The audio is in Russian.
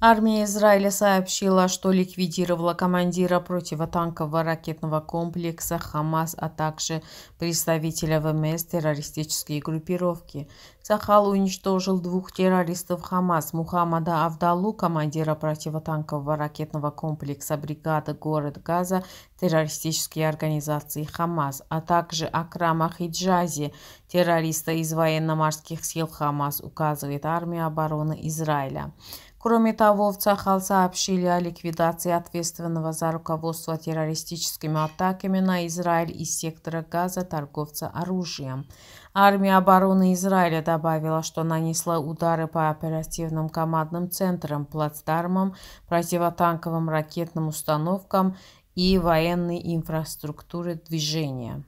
Армия Израиля сообщила, что ликвидировала командира противотанкового ракетного комплекса «Хамас», а также представителя ВМС террористической группировки. Сахал уничтожил двух террористов «Хамас» Мухаммада Авдалу, командира противотанкового ракетного комплекса бригады «Город Газа» террористической организации «Хамас», а также Акрама Хиджази, террориста из военно-морских сил «Хамас», указывает армия обороны Израиля. Кроме того, в Цахал сообщили о ликвидации ответственного за руководство террористическими атаками на Израиль из сектора газа торговца оружием. Армия обороны Израиля добавила, что нанесла удары по оперативным командным центрам, плацдармам, противотанковым ракетным установкам и военной инфраструктуре движения.